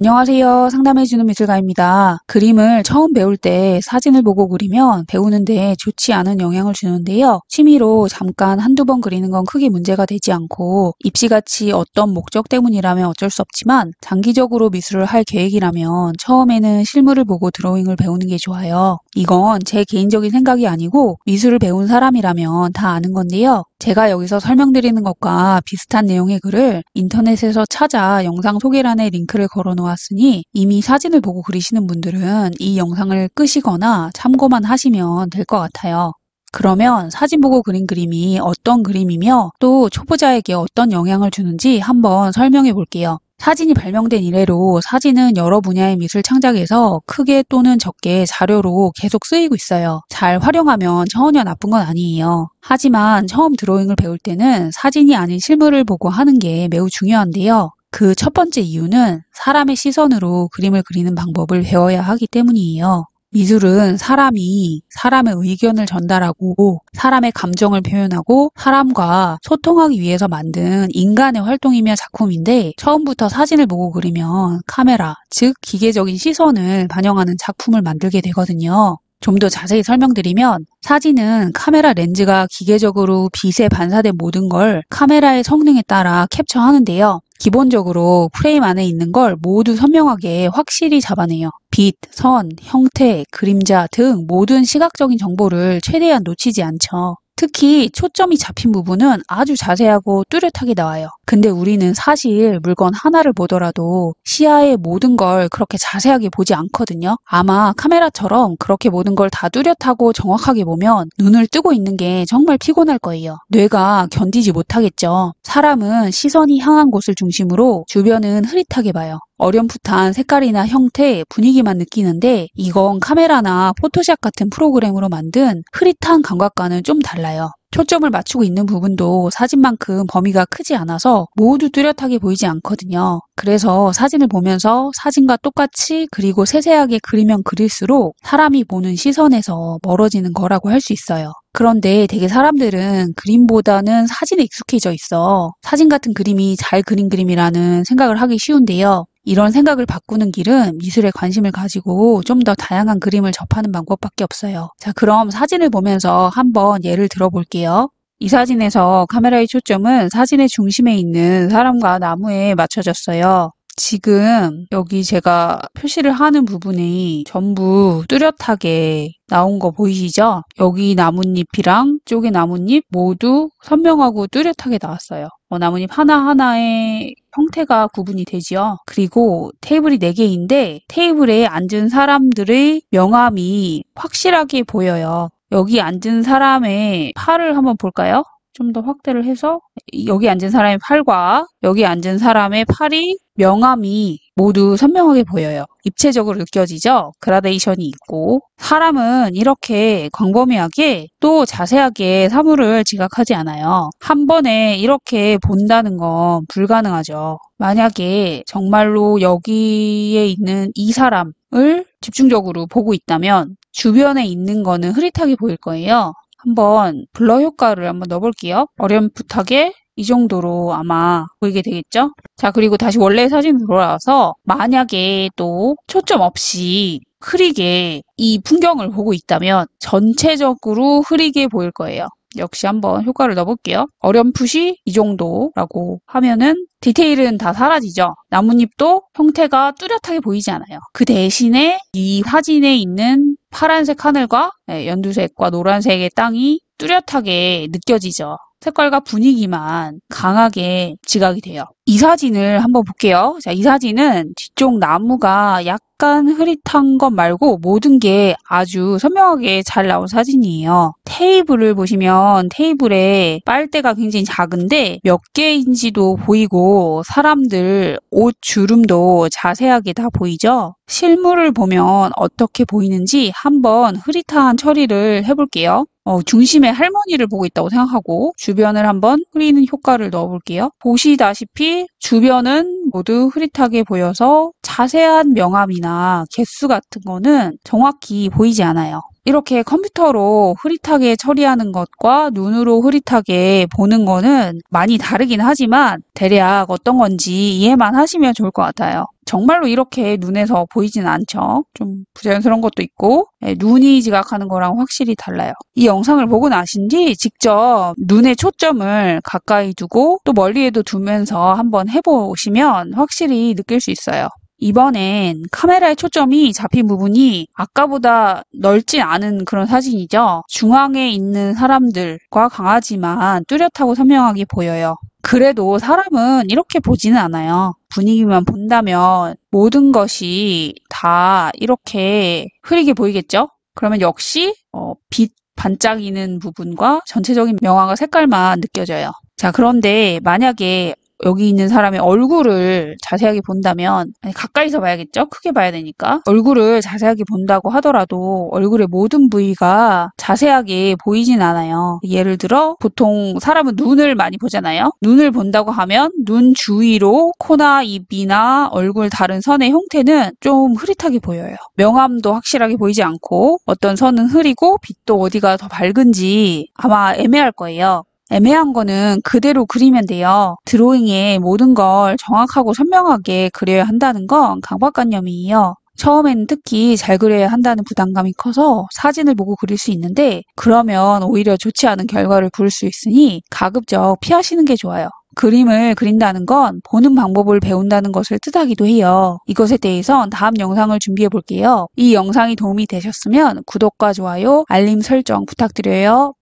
안녕하세요. 상담해주는 미술가입니다. 그림을 처음 배울 때 사진을 보고 그리면 배우는데 좋지 않은 영향을 주는데요. 취미로 잠깐 한두 번 그리는 건 크게 문제가 되지 않고 입시같이 어떤 목적 때문이라면 어쩔 수 없지만 장기적으로 미술을 할 계획이라면 처음에는 실물을 보고 드로잉을 배우는 게 좋아요. 이건 제 개인적인 생각이 아니고 미술을 배운 사람이라면 다 아는 건데요. 제가 여기서 설명드리는 것과 비슷한 내용의 글을 인터넷에서 찾아 영상 소개란에 링크를 걸어 놓았으니 이미 사진을 보고 그리시는 분들은 이 영상을 끄시거나 참고만 하시면 될 것 같아요. 그러면 사진 보고 그린 그림이 어떤 그림이며 또 초보자에게 어떤 영향을 주는지 한번 설명해 볼게요. 사진이 발명된 이래로 사진은 여러 분야의 미술 창작에서 크게 또는 적게 자료로 계속 쓰이고 있어요. 잘 활용하면 전혀 나쁜 건 아니에요. 하지만 처음 드로잉을 배울 때는 사진이 아닌 실물을 보고 하는 게 매우 중요한데요. 그 첫 번째 이유는 사람의 시선으로 그림을 그리는 방법을 배워야 하기 때문이에요. 미술은 사람이 사람의 의견을 전달하고 사람의 감정을 표현하고 사람과 소통하기 위해서 만든 인간의 활동이며 작품인데 처음부터 사진을 보고 그리면 카메라, 즉 기계적인 시선을 반영하는 작품을 만들게 되거든요. 좀 더 자세히 설명드리면 사진은 카메라 렌즈가 기계적으로 빛에 반사된 모든 걸 카메라의 성능에 따라 캡처하는데요. 기본적으로 프레임 안에 있는 걸 모두 선명하게 확실히 잡아내요. 빛, 선, 형태, 그림자 등 모든 시각적인 정보를 최대한 놓치지 않죠. 특히 초점이 잡힌 부분은 아주 자세하고 뚜렷하게 나와요. 근데 우리는 사실 물건 하나를 보더라도 시야의 모든 걸 그렇게 자세하게 보지 않거든요. 아마 카메라처럼 그렇게 모든 걸 다 뚜렷하고 정확하게 보면 눈을 뜨고 있는 게 정말 피곤할 거예요. 뇌가 견디지 못하겠죠. 사람은 시선이 향한 곳을 중심으로 주변은 흐릿하게 봐요. 어렴풋한 색깔이나 형태, 분위기만 느끼는데 이건 카메라나 포토샵 같은 프로그램으로 만든 흐릿한 감각과는 좀 달라요. 초점을 맞추고 있는 부분도 사진만큼 범위가 크지 않아서 모두 뚜렷하게 보이지 않거든요. 그래서 사진을 보면서 사진과 똑같이 그리고 세세하게 그리면 그릴수록 사람이 보는 시선에서 멀어지는 거라고 할 수 있어요. 그런데 되게 사람들은 그림보다는 사진에 익숙해져 있어 사진 같은 그림이 잘 그린 그림이라는 생각을 하기 쉬운데요. 이런 생각을 바꾸는 길은 미술에 관심을 가지고 좀 더 다양한 그림을 접하는 방법밖에 없어요. 자, 그럼 사진을 보면서 한번 예를 들어볼게요. 이 사진에서 카메라의 초점은 사진의 중심에 있는 사람과 나무에 맞춰졌어요. 지금 여기 제가 표시를 하는 부분이 전부 뚜렷하게 나온 거 보이시죠? 여기 나뭇잎이랑 쪽에 나뭇잎 모두 선명하고 뚜렷하게 나왔어요. 어, 나뭇잎 하나하나의 형태가 구분이 되지요. 그리고 테이블이 4개인데 테이블에 앉은 사람들의 명암이 확실하게 보여요. 여기 앉은 사람의 팔을 한번 볼까요? 좀더 확대를 해서 여기 앉은 사람의 팔과 여기 앉은 사람의 팔이 명암이 모두 선명하게 보여요. 입체적으로 느껴지죠? 그라데이션이 있고. 사람은 이렇게 광범위하게 또 자세하게 사물을 지각하지 않아요. 한 번에 이렇게 본다는 건 불가능하죠. 만약에 정말로 여기에 있는 이 사람을 집중적으로 보고 있다면 주변에 있는 거는 흐릿하게 보일 거예요. 한번 블러 효과를 한번 넣어볼게요. 어렴풋하게 이 정도로 아마 보이게 되겠죠? 자, 그리고 다시 원래 사진 으로 돌아와서 만약에 또 초점 없이 흐리게 이 풍경을 보고 있다면 전체적으로 흐리게 보일 거예요. 역시 한번 효과를 넣어볼게요. 어렴풋이 이 정도라고 하면은 디테일은 다 사라지죠. 나뭇잎도 형태가 뚜렷하게 보이지 않아요. 그 대신에 이 사진에 있는 파란색 하늘과 예, 연두색과 노란색의 땅이 뚜렷하게 느껴지죠. 색깔과 분위기만 강하게 지각이 돼요. 이 사진을 한번 볼게요. 자, 이 사진은 뒤쪽 나무가 약간 흐릿한 것 말고 모든 게 아주 선명하게 잘 나온 사진이에요. 테이블을 보시면 테이블에 빨대가 굉장히 작은데 몇 개인지도 보이고 사람들 옷 주름도 자세하게 다 보이죠? 실물을 보면 어떻게 보이는지 한번 흐릿한 처리를 해볼게요. 어, 중심에 할머니를 보고 있다고 생각하고 주변을 한번 흐리는 효과를 넣어볼게요. 보시다시피 주변은 모두 흐릿하게 보여서 자세한 명암이나 개수 같은 거는 정확히 보이지 않아요. 이렇게 컴퓨터로 흐릿하게 처리하는 것과 눈으로 흐릿하게 보는 거는 많이 다르긴 하지만 대략 어떤 건지 이해만 하시면 좋을 것 같아요. 정말로 이렇게 눈에서 보이진 않죠. 좀 부자연스러운 것도 있고 예, 눈이 지각하는 거랑 확실히 달라요. 이 영상을 보고 나신 뒤 직접 눈에 초점을 가까이 두고 또 멀리에도 두면서 한번 해보시면 확실히 느낄 수 있어요. 이번엔 카메라의 초점이 잡힌 부분이 아까보다 넓지 않은 그런 사진이죠. 중앙에 있는 사람들과 강하지만 뚜렷하고 선명하게 보여요. 그래도 사람은 이렇게 보지는 않아요. 분위기만 본다면 모든 것이 다 이렇게 흐리게 보이겠죠? 그러면 역시 어, 빛 반짝이는 부분과 전체적인 명화가 색깔만 느껴져요. 자, 그런데 만약에 여기 있는 사람의 얼굴을 자세하게 본다면 아니, 가까이서 봐야겠죠? 크게 봐야 되니까 얼굴을 자세하게 본다고 하더라도 얼굴의 모든 부위가 자세하게 보이진 않아요. 예를 들어 보통 사람은 눈을 많이 보잖아요. 눈을 본다고 하면 눈 주위로 코나 입이나 얼굴 다른 선의 형태는 좀 흐릿하게 보여요. 명암도 확실하게 보이지 않고 어떤 선은 흐리고 빛도 어디가 더 밝은지 아마 애매할 거예요. 애매한 거는 그대로 그리면 돼요. 드로잉에 모든 걸 정확하고 선명하게 그려야 한다는 건 강박관념이에요. 처음에는 특히 잘 그려야 한다는 부담감이 커서 사진을 보고 그릴 수 있는데 그러면 오히려 좋지 않은 결과를 부를 수 있으니 가급적 피하시는 게 좋아요. 그림을 그린다는 건 보는 방법을 배운다는 것을 뜻하기도 해요. 이것에 대해선 다음 영상을 준비해 볼게요. 이 영상이 도움이 되셨으면 구독과 좋아요, 알림 설정 부탁드려요.